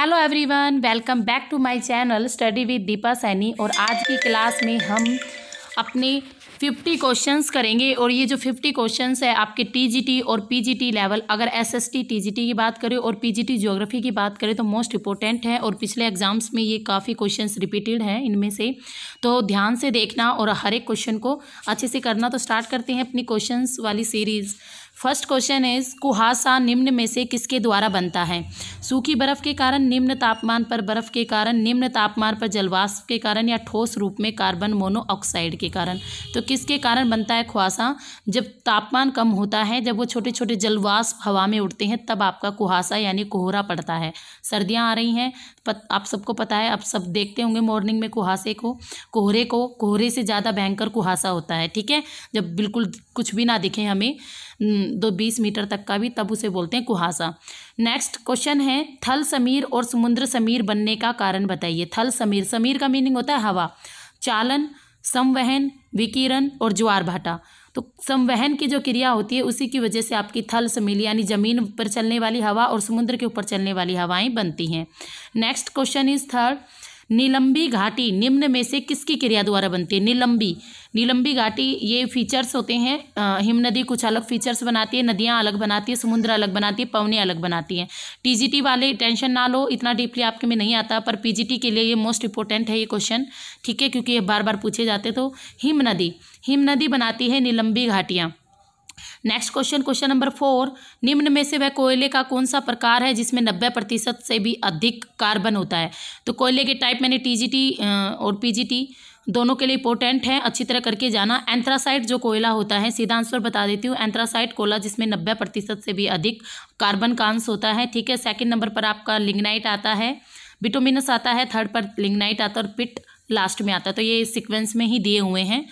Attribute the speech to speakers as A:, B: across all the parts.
A: hello everyone welcome back to my channel study with Deepa Saini और आज की क्लास में हम अपने 50 क्वेश्चंस करेंगे और ये जो 50 क्वेश्चंस है आपके टीजीटी और पीजीटी लेवल अगर एसएसटी टीजीटी की बात करें और पीजीटी ज्योग्राफी की बात करें तो मोस्ट इंपॉर्टेंट है और पिछले एग्जाम्स में ये काफ़ी क्वेश्चंस रिपीटेड हैं इनमें से तो ध्यान से देखना और हर एक क्वेश्चन को अच्छे से करना तो स्टार्ट करते हैं अपनी क्वेश्चन वाली सीरीज़ फर्स्ट क्वेश्चन इज कुहासा निम्न में से किसके द्वारा बनता है सूखी बर्फ़ के कारण निम्न तापमान पर बर्फ़ के कारण निम्न तापमान पर जलवाष्प के कारण या ठोस रूप में कार्बन मोनोऑक्साइड के कारण तो किसके कारण बनता है कुहासा जब तापमान कम होता है जब वो छोटे छोटे जलवाष्प हवा में उड़ते हैं तब आपका कुहासा यानी कोहरा पड़ता है सर्दियाँ आ रही हैं पत, आप सबको पता है आप सब देखते होंगे मॉर्निंग में कुहासे को कोहरे को कोहरे से ज़्यादा भयंकर कुहासा होता है ठीक है जब बिल्कुल कुछ भी ना दिखे हमें दो बीस मीटर तक का भी तब उसे बोलते हैं कुहासा नेक्स्ट क्वेश्चन है थल समीर और समुद्र समीर बनने का कारण बताइए थल समीर समीर का मीनिंग होता है हवा चालन संवहन विकिरण और ज्वार भाटा तो संवहन की जो क्रिया होती है उसी की वजह से आपकी थल समिल यानी ज़मीन पर चलने वाली हवा और समुद्र के ऊपर चलने वाली हवाएं बनती हैं नेक्स्ट क्वेश्चन इज थर्ड निलंबी घाटी निम्न में से किसकी क्रिया द्वारा बनती है निलंबी निलंबी घाटी ये फीचर्स होते हैं हिम नदी कुछ अलग फीचर्स बनाती है नदियाँ अलग बनाती है समुद्र अलग बनाती है पवने अलग बनाती हैं टीजीटी वाले टेंशन ना लो इतना डीपली आपके में नहीं आता पर पीजीटी के लिए ये मोस्ट इंपॉर्टेंट है ये क्वेश्चन ठीक है क्योंकि ये बार बार पूछे जाते तो हिम नदी हिम नदी बनाती है निलंबी घाटियाँ next question question number four निम्न में से वह कोयले का कौन सा प्रकार है जिसमें नब्बे प्रतिशत से भी अधिक कार्बन होता है तो कोयले के टाइप मैंने टी और टी दोनों के लिए इंपॉर्टेंट है अच्छी तरह करके जाना एंथ्रासाइट जो कोयला होता है सीधा आंसर बता देती हूँ एंथ्रासाइट कोयला जिसमें नब्बे प्रतिशत से भी अधिक कार्बन का अंश होता है ठीक है सेकंड नंबर पर आपका लिग्नाइट आता है बिटोमिनस आता है थर्ड पर लिग्नाइट आता है और पिट लास्ट में आता है तो ये सिक्वेंस में ही दिए हुए हैं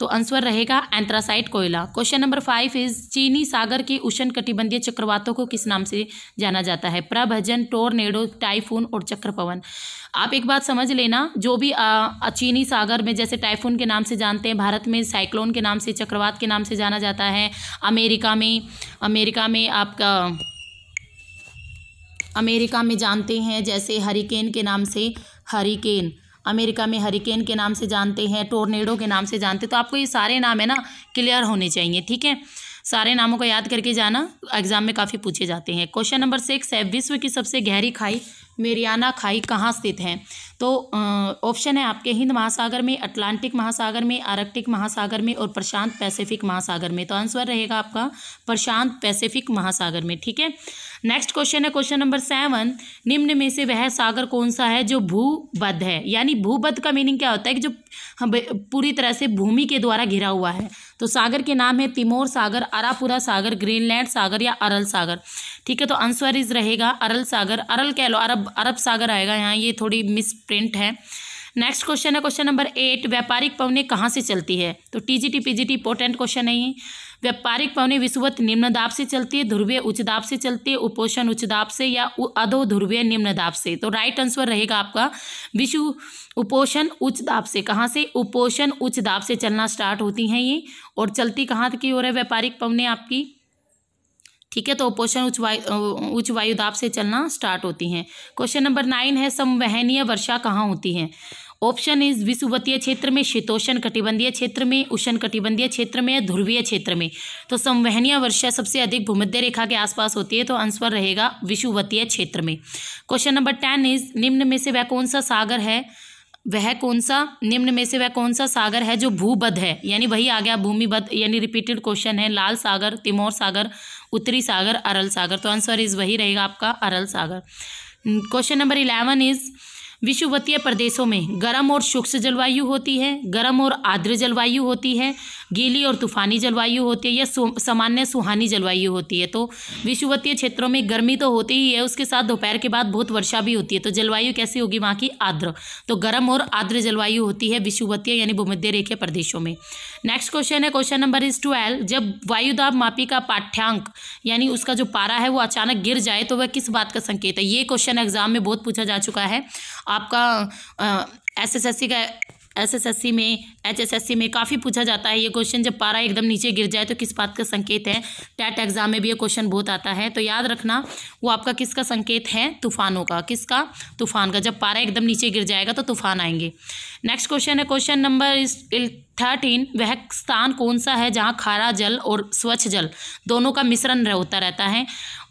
A: तो आंसर रहेगा एंथ्रासाइट कोयला क्वेश्चन नंबर फाइव इज चीनी सागर के उष्ण कटिबंधीय चक्रवातों को किस नाम से जाना जाता है प्रभजन टोरनेडो टाइफून और चक्रपवन आप एक बात समझ लेना जो भी आ, चीनी सागर में जैसे टाइफून के नाम से जानते हैं भारत में साइक्लोन के नाम से चक्रवात के नाम से जाना जाता है अमेरिका में अमेरिका में आपका अमेरिका में जानते हैं जैसे हरिकेन के नाम से हरिकेन अमेरिका में हरिकेन के नाम से जानते हैं टोर्नेडो के नाम से जानते हैं तो आपको ये सारे नाम है ना क्लियर होने चाहिए ठीक है सारे नामों को याद करके जाना एग्जाम में काफ़ी पूछे जाते हैं क्वेश्चन नंबर सिक्स है विश्व की सबसे गहरी खाई मेरियाना खाई कहाँ स्थित है तो ऑप्शन है आपके हिंद महासागर में अटलांटिक महासागर में आर्कटिक महासागर में और प्रशांत पैसिफिक महासागर में तो आंसर रहेगा आपका प्रशांत पैसिफिक महासागर में ठीक है नेक्स्ट क्वेश्चन है क्वेश्चन नंबर सेवन निम्न में से वह सागर कौन सा है जो भूबद्ध है यानी भूबद्ध का मीनिंग क्या होता है कि जो हाँ, पूरी तरह से भूमि के द्वारा घिरा हुआ है तो सागर के नाम है तिमोर सागर अरापुरा सागर ग्रीनलैंड सागर या अरल सागर ठीक है तो आंसर इज रहेगा अरल सागर अरल कह लो अरब अरब सागर आएगा यहाँ ये थोड़ी मिस प्रिंट है नेक्स्ट क्वेश्चन है क्वेश्चन नंबर एट व्यापारिक पवने कहाँ से चलती है तो T G T important question है व्यापारिक पवने विषुवत निम्न दाब से चलती है ध्रुवीय उच्च दाब से चलती है उपोषण उच्च दाब से या अधो ध्रुवीय निम्न दाब से तो राइट आंसर रहेगा आपका विषु उपोषण उच्च दाब से कहाँ से उपोषण उच्च दाब से चलना स्टार्ट होती हैं ये और चलती कहाँ की ओर है व्यापारिक पवने आपकी ठीक है तो उपोषण उच्च वायु उच्च वायुदाब से चलना स्टार्ट होती हैं क्वेश्चन नंबर नाइन है संवहनीय वर्षा कहाँ होती है ऑप्शन इज विषुवतीय क्षेत्र में शीतोषण कटिबंधीय क्षेत्र में उष्ण कटिबंधीय क्षेत्र में या ध्रुवीय क्षेत्र में तो संवहनीय वर्षा सबसे अधिक भूमध्य रेखा के आसपास होती है तो आंसर रहेगा विषुवतीय क्षेत्र में क्वेश्चन नंबर टेन इज निम्न में से वह कौन सा सागर है वह कौन सा निम्न में से वह कौन सा सागर है जो भूबद्ध है यानी वही आ गया भूमिबद्ध यानी रिपीटेड क्वेश्चन है लाल सागर तिमोर सागर उत्तरी सागर अरल सागर तो आंसर इज वही रहेगा आपका अरल सागर क्वेश्चन नंबर इलेवन इज़ विषुवतीय प्रदेशों में गर्म और शुष्क जलवायु होती है गर्म और आर्द्र जलवायु होती है गीली और तूफानी जलवायु होती है या सामान्य सुहानी जलवायु होती है तो विषुवतीय क्षेत्रों में गर्मी तो होती ही है उसके साथ दोपहर के बाद बहुत वर्षा भी होती है तो जलवायु कैसी होगी वहाँ की आर्द्र तो गर्म और आर्द्र जलवायु होती है विषुवतीय यानी भूमध्य रेखे प्रदेशों में नेक्स्ट क्वेश्चन है क्वेश्चन नंबर इज ट्वेल्व जब वायुदाब मापी का पाठ्यांक यानी उसका जो पारा है वो अचानक गिर जाए तो वह किस बात का संकेत है ये क्वेश्चन एग्जाम में बहुत पूछा जा चुका है आपका एस एस एस सी का एसएसएससी में एचएसएससी में काफ़ी पूछा जाता है ये क्वेश्चन जब पारा एकदम नीचे गिर जाए तो किस बात का संकेत है टैट एग्ज़ाम में भी ये क्वेश्चन बहुत आता है तो याद रखना वो आपका किसका संकेत है तूफानों का किसका तूफान का जब पारा एकदम नीचे गिर जाएगा तो तूफान आएंगे नेक्स्ट क्वेश्चन है क्वेश्चन नंबर थर्टीन वह स्थान कौन सा है जहाँ खारा जल और स्वच्छ जल दोनों का मिश्रण होता रहता है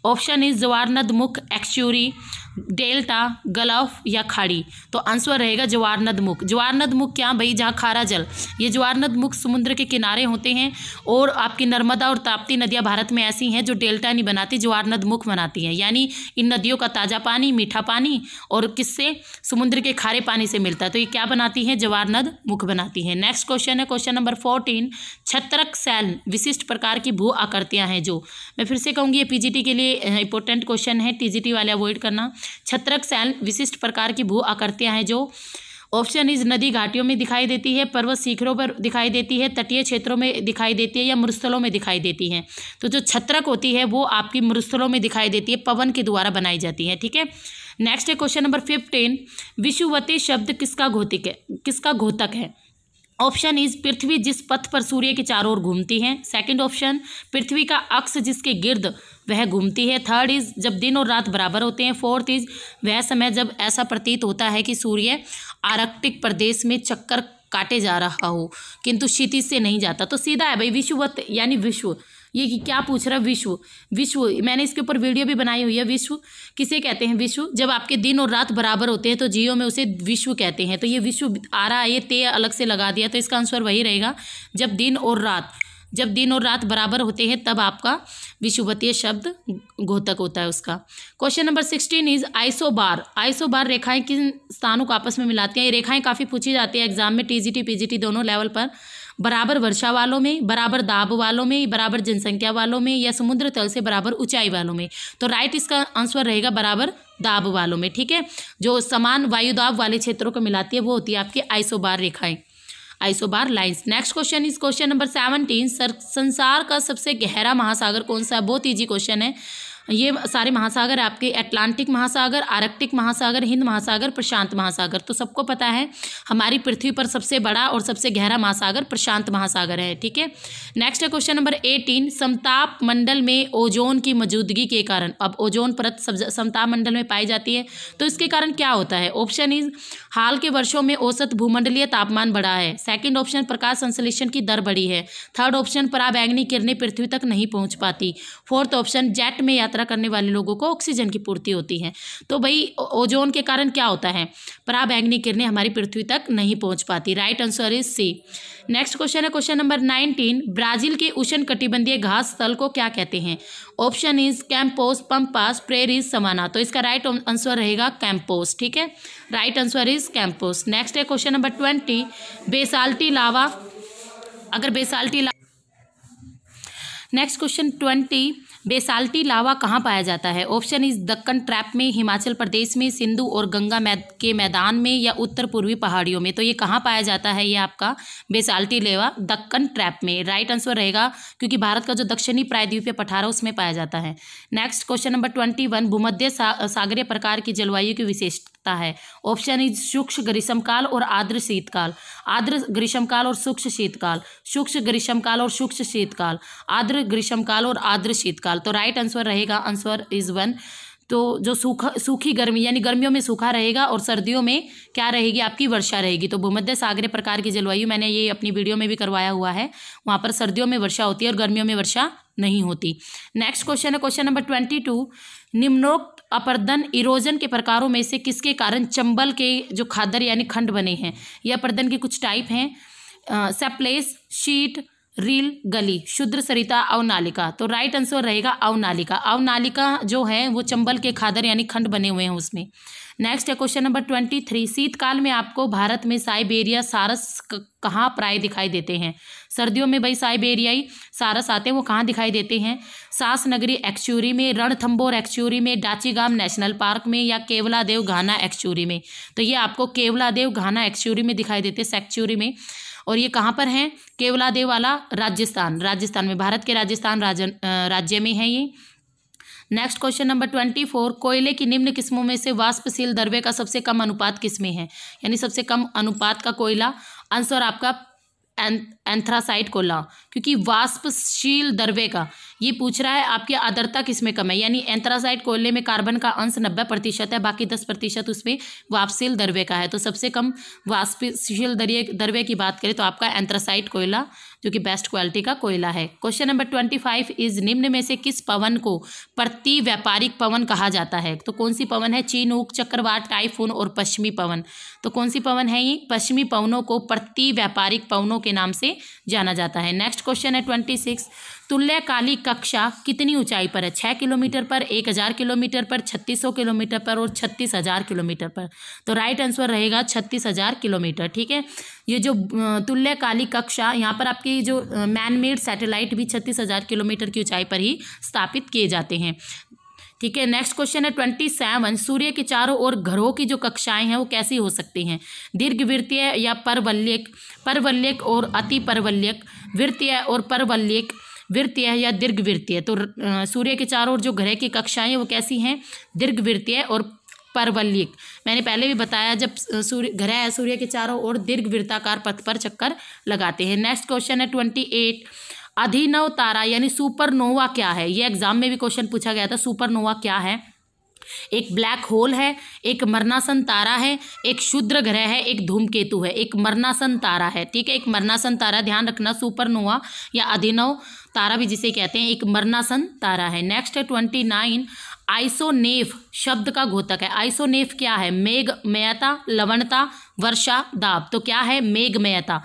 A: ऑप्शन इज जवारनद मुख एक्चुरी डेल्टा गलफ या खाड़ी तो आंसर रहेगा जवारनद मुख जवारनद मुख क्या भाई जहाँ खारा जल ये ज्वारनद मुख समुद्र के किनारे होते हैं और आपकी नर्मदा और ताप्ती नदियाँ भारत में ऐसी हैं जो डेल्टा नहीं बनाती ज्वारनद मुख बनाती हैं यानी इन नदियों का ताज़ा पानी मीठा पानी और किससे समुद्र के खारे पानी से मिलता है तो ये क्या बनाती हैं नद मुख बनाती हैं नेक्स्ट क्वेश्चन है क्वेश्चन नंबर फोर्टीन छत्रक सैल विशिष्ट प्रकार की भू आकृतियाँ हैं जो मैं फिर से कहूँगी ये पीजीटी के लिए इंपॉर्टेंट क्वेश्चन है टीजीटी वाले अवॉइड करना छत्रक सैल विशिष्ट प्रकार की भू आकृतियाँ हैं जो ऑप्शन इज नदी घाटियों में दिखाई देती है पर्वत शिखरों पर दिखाई देती है तटीय क्षेत्रों में दिखाई देती है या मरुस्थलों में दिखाई देती है तो जो छत्रक होती है वो आपकी मरुस्थलों में दिखाई देती है पवन के द्वारा बनाई जाती है ठीक है नेक्स्ट है क्वेश्चन नंबर फिफ्टीन विश्ववती शब्द किसका घोतिक है किसका घोतक है ऑप्शन इज पृथ्वी जिस पथ पर सूर्य के चारों ओर घूमती है सेकंड ऑप्शन पृथ्वी का अक्ष जिसके गिर्द वह घूमती है थर्ड इज जब दिन और रात बराबर होते हैं फोर्थ इज वह समय जब ऐसा प्रतीत होता है कि सूर्य आर्कटिक प्रदेश में चक्कर काटे जा रहा हो किंतु क्षितिज से नहीं जाता तो सीधा है भाई विश्ववत यानी विश्व ये क्या पूछ रहा है विश्व विश्व मैंने इसके ऊपर वीडियो भी बनाई हुई है विश्व किसे कहते हैं विश्व जब आपके दिन और रात बराबर होते हैं तो जियो में उसे विश्व कहते हैं तो ये विश्व आ रहा है ये ते अलग से लगा दिया तो इसका आंसर वही रहेगा जब दिन और रात जब दिन और रात बराबर होते हैं तब आपका विश्ववतीय शब्द घोतक होता है उसका question number sixteen is isobar बार रेखाएं किन स्थानों को आपस में मिलाती हैं ये रेखाएं काफ़ी पूछी जाती है एग्जाम में टीजीटी पीजीटी दोनों लेवल पर बराबर वर्षा वालों में बराबर दाब वालों में बराबर जनसंख्या वालों में या समुद्र तल से बराबर ऊंचाई वालों में तो राइट इसका आंसर रहेगा बराबर दाब वालों में ठीक है जो समान वायु दाब वाले क्षेत्रों को मिलाती है वो होती है आपकी आइसोबार रेखाएं isobar lines next question is question number seventeen सर संसार का सबसे गहरा महासागर कौन सा है बहुत ईजी क्वेश्चन है ये सारे महासागर आपके अटलांटिक महासागर आर्कटिक महासागर हिंद महासागर प्रशांत महासागर तो सबको पता है हमारी पृथ्वी पर सबसे बड़ा और सबसे गहरा महासागर प्रशांत महासागर है ठीक है नेक्स्ट है क्वेश्चन नंबर एटीन समताप मंडल में ओजोन की मौजूदगी के कारण अब ओजोन परत समताप मंडल में पाई जाती है तो इसके कारण क्या होता है ऑप्शन इज हाल के वर्षों में औसत भूमंडलीय तापमान बढ़ा है सेकेंड ऑप्शन प्रकाश संश्लेषण की दर बढ़ी है थर्ड ऑप्शन पराबैंगनी किरणें पृथ्वी तक नहीं पहुंच पाती फोर्थ ऑप्शन जेट में यात्रा यात्रा करने वाले लोगों को ऑक्सीजन की पूर्ति होती है तो भाई ओजोन के कारण क्या होता है पराबैंगनी किरणें हमारी पृथ्वी तक नहीं पहुंच पाती right answer is C next question है क्वेश्चन नंबर नाइनटीन ब्राजील के उष्ण कटिबंधीय घास स्थल को क्या कहते हैं option is campos pampas prairies समाना तो इसका राइट आंसर रहेगा कैंपोस ठीक है right answer is campos next है क्वेश्चन नंबर ट्वेंटी बेसाल्टी लावा अगर बेसाल्टी लावा नेक्स्ट क्वेश्चन ट्वेंटी बेसाल्टी लावा कहाँ पाया जाता है ऑप्शन इज दक्कन ट्रैप में हिमाचल प्रदेश में सिंधु और गंगा मैद के मैदान में या उत्तर पूर्वी पहाड़ियों में तो ये कहाँ पाया जाता है ये आपका बेसाल्टी लेवा दक्कन ट्रैप में राइट आंसर रहेगा क्योंकि भारत का जो दक्षिणी प्रायद्वीपीय पठार है उसमें पाया जाता है next question number twenty one भूमध्य सागरीय प्रकार की जलवायु की विशेष सकता है ऑप्शन इज सूक्ष्म ग्रीष्मकाल और आर्द्र शीतकाल आर्द्र ग्रीष्मकाल और सूक्ष्म शीतकाल सूक्ष्म ग्रीष्मकाल और सूक्ष्म शीतकाल आर्द्र ग्रीष्मकाल और आर्द्र शीतकाल तो राइट आंसर रहेगा आंसर इज वन तो जो सूखा सूखी गर्मी यानी गर्मियों में सूखा रहेगा और सर्दियों में क्या रहेगी आपकी वर्षा रहेगी तो भूमध्य सागर प्रकार की जलवायु मैंने ये अपनी वीडियो में भी करवाया हुआ है वहाँ पर सर्दियों में वर्षा होती है और गर्मियों में वर्षा नहीं होती नेक्स्ट क्वेश्चन है क्वेश्चन नंबर ट्वेंटी टू निम्नोक्त अपर्दन इरोजन के प्रकारों में से किसके कारण चंबल के जो खादर यानी खंड बने हैं यह अपर्दन के कुछ टाइप हैं सेप्लेस शीट रील गली शुद्र सरिता अवनालिका तो राइट आंसर रहेगा अवनालिका अवनालिका जो है वो चंबल के खादर यानी खंड बने हुए हैं उसमें नेक्स्ट है क्वेश्चन नंबर ट्वेंटी थ्री शीतकाल में आपको भारत में साइबेरिया सारस कहाँ प्राय दिखाई देते हैं सर्दियों में भाई साइबेरियाई सारस आते हैं वो कहाँ दिखाई देते हैं सास नगरी एक्चुरी में रणथम्बोर एक्चुरी में डाचीगाम नेशनल पार्क में या केवलादेव घाना एक्चुरी में तो ये आपको केवलादेव घाना एक्चुरी में दिखाई देते हैं में और ये कहाँ पर हैं केवला देवाला राजस्थान राजस्थान में भारत के राजस्थान राज्य में है ये next question number twenty four कोयले की निम्न किस्मों में से वाष्पशील दरवे का सबसे कम अनुपात किस में है यानी सबसे कम अनुपात का कोयला आंसर आपका एंथ्रासाइट कोला क्योंकि वाष्पशील द्रव्य का ये पूछ रहा है आपकी आदरता किसमें कम है यानी एंथ्रासाइट कोयले में कार्बन का अंश नब्बे प्रतिशत है बाकी दस प्रतिशत उसमें वापसील द्रव्य का है तो सबसे कम वाष्पशील द्रव्य की बात करें तो आपका एंथ्रासाइट कोयला जो कि बेस्ट क्वालिटी का कोयला है question number twenty five is निम्न में से किस पवन को प्रति व्यापारिक पवन कहा जाता है तो कौन सी पवन है चीन उक चक्रवात टाइफून और पश्चिमी पवन तो कौन सी पवन है ये पश्चिमी पवनों को प्रति व्यापारिक पवनों के नाम से जाना जाता है नेक्स्ट क्वेश्चन है ट्वेंटी सिक्स तुल्यकाली कक्षा कितनी ऊंचाई पर है छः किलोमीटर पर एक हज़ार किलोमीटर पर छत्तीस सौ किलोमीटर पर और छत्तीस हज़ार किलोमीटर पर तो राइट आंसर रहेगा छत्तीस हज़ार किलोमीटर ठीक है ये जो तुल्यकाली कक्षा यहाँ पर आपकी जो मैन मेड सैटेलाइट भी छत्तीस हज़ार किलोमीटर की ऊंचाई पर ही स्थापित किए जाते हैं ठीक है नेक्स्ट क्वेश्चन है ट्वेंटी सेवन सूर्य के चारों ओर घरों की जो कक्षाएं हैं वो कैसी हो सकती हैं दीर्घ वृत्तीय या परवल्यक परवल्यक और अति परवल्यक वृत्तीय और परवल्यक वृत्तीय या दीर्घ वृत्तीय तो सूर्य के चारों ओर जो ग्रह की कक्षाएं वो कैसी हैं दीर्घ वृत्तीय और परवल्यक मैंने पहले भी बताया जब सूर्य ग्रह सूर्य के चारों ओर दीर्घ वृत्ताकार पथ पर चक्कर लगाते हैं नेक्स्ट क्वेश्चन है ट्वेंटी एट अधिनव तारा यानी सुपरनोवा क्या है ये एग्जाम में भी क्वेश्चन पूछा गया था सुपरनोवा क्या है एक ब्लैक होल है एक मरनासन तारा है एक शुद्र ग्रह है एक धूमकेतु है एक मरनासन तारा है ठीक है एक मरनासन तारा ध्यान रखना सुपरनोवा या अधिनव तारा भी जिसे कहते हैं एक मरनासन तारा है नेक्स्ट है ट्वेंटी नाइन आइसोनेफ शब्द का घोतक है आइसोनेफ क्या है मेघ मेयता लवणता वर्षा दाब तो क्या है मेघ मेयता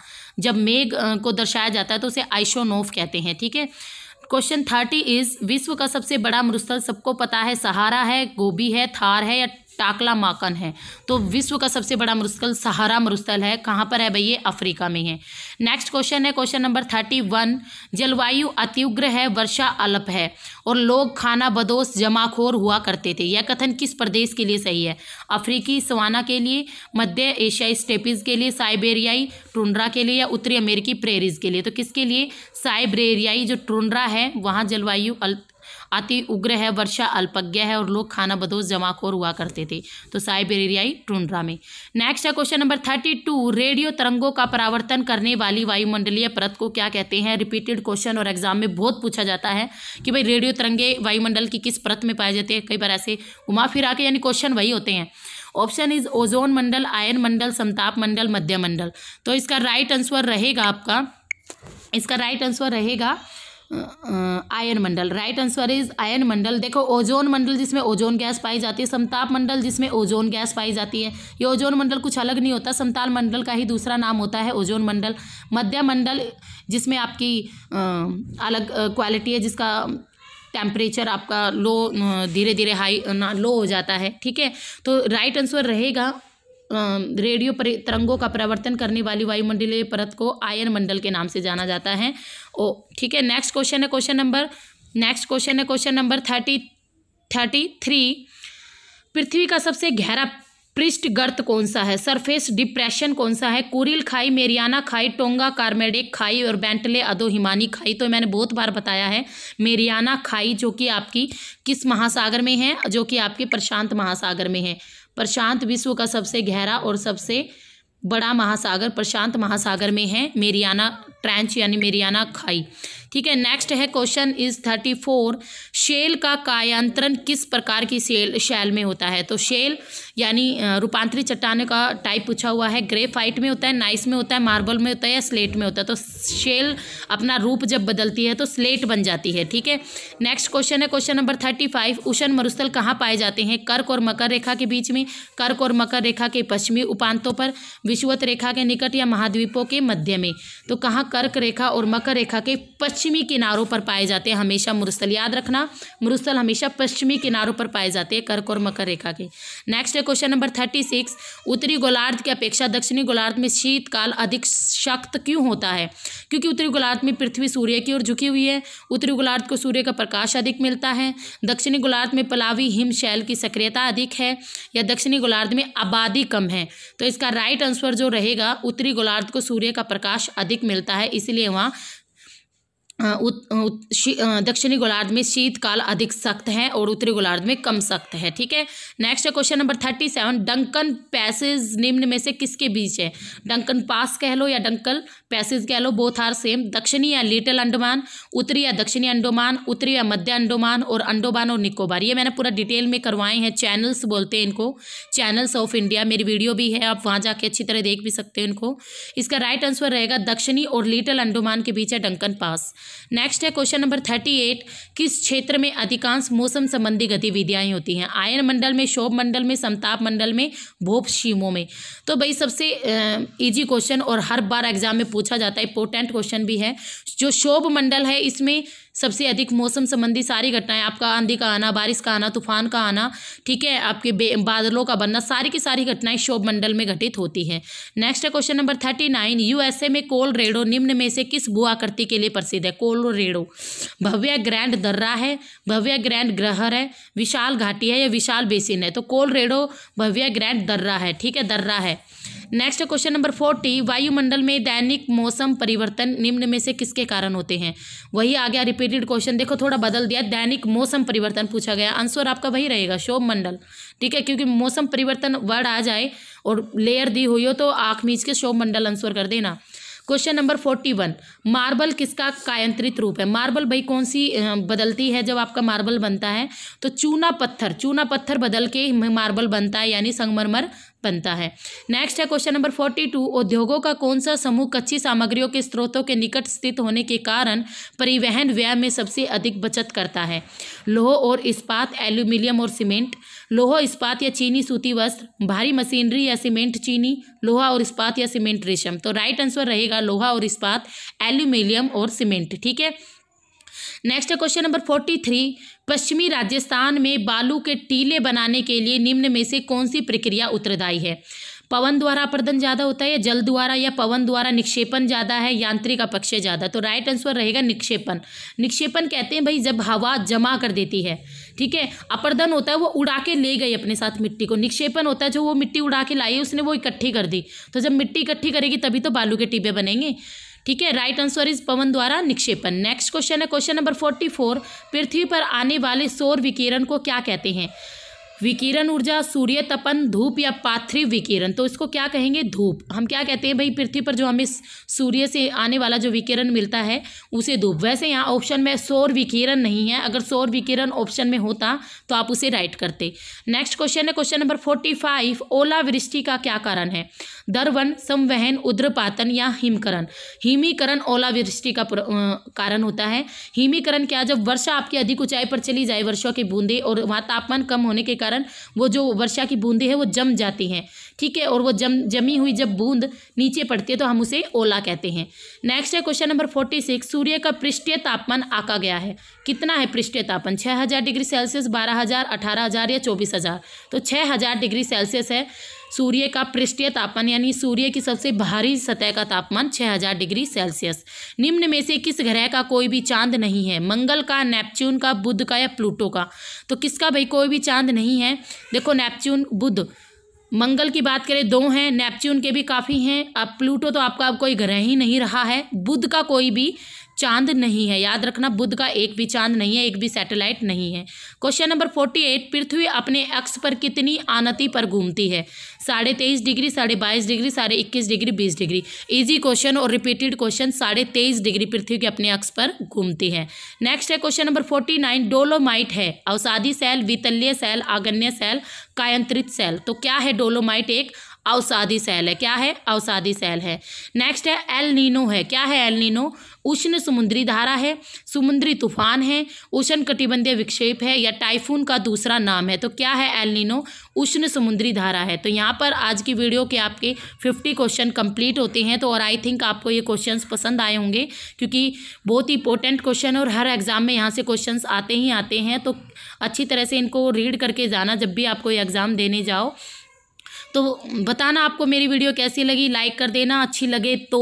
A: जब मेघ को दर्शाया जाता है तो उसे आइसोनोफ कहते हैं ठीक है क्वेश्चन थर्टी इज विश्व का सबसे बड़ा मरुस्थल सबको पता है सहारा है गोभी है थार है या टाकला माकन है तो विश्व का सबसे बड़ा मरुस्थल सहारा मरुस्थल है कहाँ पर है भाई ये अफ्रीका में है नेक्स्ट क्वेश्चन है क्वेश्चन नंबर थर्टी वन जलवायु अतिउग्र है वर्षा अल्प है और लोग खाना बदोश जमाखोर हुआ करते थे यह कथन किस प्रदेश के लिए सही है अफ्रीकी सवाना के लिए मध्य एशियाई स्टेपीज के लिए साइबेरियाई टुंड्रा के लिए या उत्तरी अमेरिकी प्रेरिज़ के लिए तो किसके लिए साइबेरियाई जो टुंड्रा है वहाँ जलवायु अति उग्र है वर्षा अल्पज्ञ है और लोग खाना बदोश जमाखोर हुआ करते थे तो साइबेरियाई टूंड्रा में नेक्स्ट है question number thirty two radio तरंगों का परावर्तन करने वाली वायुमंडलीय परत को क्या कहते हैं रिपीटेड क्वेश्चन और एग्जाम में बहुत पूछा जाता है कि भाई रेडियो तरंगे वायुमंडल की किस परत में पाए जाते हैं कई बार ऐसे घुमा फिरा के यानी क्वेश्चन वही होते हैं ऑप्शन इज ओजोन मंडल आयन मंडल समताप मंडल मध्य मंडल तो इसका राइट आंसर रहेगा आपका इसका राइट आंसर रहेगा आयन मंडल राइट आंसर इज आयन मंडल देखो ओजोन मंडल जिसमें ओजोन गैस पाई जाती है समताप मंडल जिसमें ओजोन गैस पाई जाती है ये ओजोन मंडल कुछ अलग नहीं होता समताल मंडल का ही दूसरा नाम होता है ओजोन मंडल मध्य मंडल जिसमें आपकी आ, अलग क्वालिटी है जिसका टेम्परेचर आपका लो धीरे धीरे हाई ना लो हो जाता है ठीक है तो राइट आंसर रहेगा रेडियो तरंगों का प्रवर्तन करने वाली वायुमंडलीय परत को आयन मंडल के नाम से जाना जाता है ओ ठीक है नेक्स्ट क्वेश्चन है क्वेश्चन नंबर नेक्स्ट क्वेश्चन है question number thirty thirty three पृथ्वी का सबसे गहरा पृष्ठ गर्त कौन सा है सरफेस डिप्रेशन कौन सा है कुरिल खाई मेरियाना खाई टोंगा कार्मेडिक खाई और बेंटले अदो हिमानी खाई तो मैंने बहुत बार बताया है मेरियाना खाई जो कि आपकी किस महासागर में है जो कि आपके प्रशांत महासागर में है प्रशांत विश्व का सबसे गहरा और सबसे बड़ा महासागर प्रशांत महासागर में है मेरियाना ट्रेंच यानी मेरियाना खाई ठीक है नेक्स्ट है question is thirty four shale का कायांतरण किस प्रकार की शेल शैल में होता है तो शेल यानी रूपांतरित चट्टान का टाइप पूछा हुआ है ग्रेफाइट में होता है नाइस में होता है मार्बल में होता है या स्लेट में होता है तो शेल अपना रूप जब बदलती है तो स्लेट बन जाती है ठीक है नेक्स्ट क्वेश्चन है क्वेश्चन नंबर थर्टी फाइव उषण मरुस्थल कहाँ पाए जाते हैं कर्क और मकर रेखा के बीच में कर्क और मकर रेखा के पश्चिमी उपांतों पर विषुवत रेखा के निकट या महाद्वीपों के मध्य में तो कहाँ कर्क रेखा और मकर रेखा के पश्चिमी किनारों पर पाए जाते हैं हमेशा मुरसल याद रखना मुरसल हमेशा पश्चिमी किनारों पर पाए जाते हैं कर्क और मकर रेखा के नेक्स्ट है क्वेश्चन नंबर थर्टी सिक्स उत्तरी गोलार्ध की अपेक्षा दक्षिणी गोलार्ध में शीतकाल अधिक सख्त क्यों होता है क्योंकि उत्तरी गोलार्ध में पृथ्वी सूर्य की ओर झुकी हुई है उत्तरी गोलार्ध को सूर्य का प्रकाश अधिक मिलता है दक्षिणी गोलार्ध में पलावी हिमशैल की सक्रियता अधिक है या दक्षिणी गोलार्ध में आबादी कम है तो इसका राइट आंसर ट्रांसफ़र जो रहेगा उत्तरी गोलार्ध को सूर्य का प्रकाश अधिक मिलता है इसलिए वहाँ दक्षिणी गोलार्ध में शीतकाल अधिक सख्त है और उत्तरी गोलार्ध में कम सख्त है ठीक है नेक्स्ट है question number thirty seven Duncan passage निम्न में से किसके बीच है डंकन पास कह लो या डंकल पैसेज कह लो बोथ आर सेम दक्षिणी या लिटिल अंडमान उत्तरी या दक्षिणी अंडोमान उत्तरी या मध्य अंडोमान और अंडोमान और निकोबार ये मैंने पूरा डिटेल में करवाए हैं चैनल्स बोलते हैं इनको चैनल्स ऑफ इंडिया मेरी वीडियो भी है आप वहाँ जाके अच्छी तरह देख भी सकते हैं इनको इसका राइट आंसर रहेगा दक्षिणी और लिटिल अंडोमान के बीच है डंकन पास नेक्स्ट है क्वेश्चन नंबर थर्टी एट किस क्षेत्र में अधिकांश मौसम संबंधी गतिविधियाँ होती हैं आयन मंडल में शोभ मंडल में समताप मंडल में भोप शीमों में तो भाई सबसे ईजी क्वेश्चन और हर बार एग्जाम में पूछा जाता है इंपोर्टेंट क्वेश्चन भी है जो शोभ मंडल है इसमें सबसे अधिक मौसम संबंधी सारी घटनाएं आपका आंधी का आना बारिश का आना तूफान का आना ठीक है आपके बादलों का बनना सारी की सारी घटनाएं शोभ मंडल में घटित होती है नेक्स्ट है question number thirty nine USA में कोल रेडो निम्न में से किस भूआकृति के लिए प्रसिद्ध है कोल रेडो भव्य ग्रैंड दर्रा है भव्य ग्रैंड ग्रहर है विशाल घाटी है या विशाल बेसिन है तो कोल रेडो भव्य ग्रैंड दर्रा है ठीक है दर्रा है नेक्स्ट क्वेश्चन नंबर फोर्टी वायुमंडल में दैनिक मौसम परिवर्तन निम्न में से किसके कारण होते हैं वही आ गया रिपीटेड क्वेश्चन देखो थोड़ा बदल दिया दैनिक मौसम परिवर्तन पूछा गया आंसर आपका वही रहेगा शोभ मंडल ठीक है क्योंकि मौसम परिवर्तन वर्ड आ जाए और लेयर दी हुई हो तो आँख मीच के शोभ मंडल आंसर कर देना question number forty one marble किसका कायंत्रित रूप है मार्बल भाई कौन सी बदलती है जब आपका मार्बल बनता है तो चूना पत्थर चूना पत्थर बदल के मार्बल बनता है यानी संगमरमर बनता है नेक्स्ट है क्वेश्चन नंबर फोर्टी टू उद्योगों का कौन सा समूह कच्ची सामग्रियों के स्रोतों के निकट स्थित होने के कारण परिवहन व्यय में सबसे अधिक बचत करता है लोह और इस्पात एल्यूमिनियम और सीमेंट लोह इस्पात या चीनी सूती वस्त्र भारी मशीनरी या सीमेंट चीनी लोहा और इस्पात या सीमेंट रेशम तो राइट आंसर रहेगा लोहा और इस्पात एल्यूमिनियम और सीमेंट ठीक है नेक्स्ट है क्वेश्चन नंबर फोर्टी थ्री पश्चिमी राजस्थान में बालू के टीले बनाने के लिए निम्न में से कौन सी प्रक्रिया उत्तरदायी है पवन द्वारा अपर्दन ज़्यादा होता है या जल द्वारा या पवन द्वारा निक्षेपण ज़्यादा है यांत्रिक अपक्षय ज़्यादा तो राइट आंसर रहेगा निक्षेपण निक्षेपण कहते हैं भाई जब हवा जमा कर देती है ठीक है अपर्दन होता है वो उड़ा के ले गई अपने साथ मिट्टी को निक्षेपण होता है जो वो मिट्टी उड़ा के लाई उसने वो इकट्ठी कर दी तो जब मिट्टी इकट्ठी करेगी तभी तो बालू के टिब्बे बनेंगे ठीक है राइट आंसर इज पवन द्वारा निक्षेपण नेक्स्ट क्वेश्चन है क्वेश्चन नंबर फोर्टी फोर पृथ्वी पर आने वाले सौर विकिरण को क्या कहते हैं विकिरण ऊर्जा सूर्य तपन धूप या पार्थिव विकिरण तो इसको क्या कहेंगे धूप हम क्या कहते हैं भाई पृथ्वी पर जो हमें सूर्य से आने वाला जो विकिरण मिलता है उसे धूप वैसे यहाँ ऑप्शन में सौर विकिरण नहीं है अगर सौर विकिरण ऑप्शन में होता तो आप उसे राइट करते नेक्स्ट क्वेश्चन है क्वेश्चन नंबर फोर्टी फाइव ओलावृष्टि का क्या कारण है दरवन संवहन उद्रपातन या हिमकरण हिमीकरण ओलावृष्टि का कारण होता है हिमीकरण क्या जब वर्षा आपकी अधिक ऊंचाई पर चली जाए वर्षा की बूंदे और वहाँ तापमान कम होने के कारण वो जो वर्षा की बूंदे है वो जम जाती हैं ठीक है और वो जम जमी हुई जब बूंद नीचे पड़ती है तो हम उसे ओला कहते हैं नेक्स्ट है क्वेश्चन नंबर फोर्टी सिक्स सूर्य का पृष्ठीय तापमान आका गया है कितना है पृष्ठीय तापमान छः हज़ार डिग्री सेल्सियस बारह हज़ार अठारह हज़ार या चौबीस हज़ार तो छः हज़ार डिग्री सेल्सियस है सूर्य का पृष्ठीय तापमान यानी सूर्य की सबसे भारी सतह का तापमान 6000 डिग्री सेल्सियस निम्न में से किस ग्रह का कोई भी चांद नहीं है मंगल का नेपच्यून का बुध का या प्लूटो का तो किसका भाई कोई भी चांद नहीं है देखो नेपच्यून बुध मंगल की बात करें दो हैं नेपच्यून के भी काफ़ी हैं अब प्लूटो तो आपका अब कोई ग्रह ही नहीं रहा है बुध का कोई भी चांद नहीं है याद रखना बुद्ध का एक भी चांद नहीं है एक भी सैटेलाइट नहीं है क्वेश्चन नंबर फोर्टी एट पृथ्वी अपने अक्स पर कितनी आनति पर घूमती है साढ़े तेईस डिग्री साढ़े बाईस डिग्री साढ़े इक्कीस डिग्री बीस डिग्री इजी क्वेश्चन और रिपीटेड क्वेश्चन साढ़े तेईस डिग्री पृथ्वी के अपने अक्स पर घूमती है नेक्स्ट है question number forty nine dolomite है अवसादी सेल वितल्य सेल आगन्य सेल कायंत्रित सेल तो क्या है डोलोमाइट एक अवसादी सैल है क्या है अवसादी सैल है नेक्स्ट है एल नीनो है क्या है एल नीनो उष्ण समुद्री धारा है समुद्री तूफान है उष्ण कटिबंधीय विक्षेप है या टाइफून का दूसरा नाम है तो क्या है एल नीनो उष्ण समुद्री धारा है तो यहाँ पर आज की वीडियो के आपके फिफ्टी क्वेश्चन कंप्लीट होते हैं तो और आई थिंक आपको ये क्वेश्चन पसंद आए होंगे क्योंकि बहुत ही इंपॉर्टेंट क्वेश्चन और हर एग्ज़ाम में यहाँ से क्वेश्चन आते ही आते हैं तो अच्छी तरह से इनको रीड करके जाना जब भी आपको एग्ज़ाम देने जाओ तो बताना आपको मेरी वीडियो कैसी लगी लाइक कर देना अच्छी लगे तो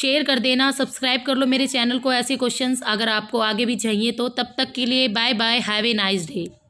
A: शेयर कर देना सब्सक्राइब कर लो मेरे चैनल को ऐसे क्वेश्चंस अगर आपको आगे भी चाहिए तो तब तक के लिए bye bye have a nice day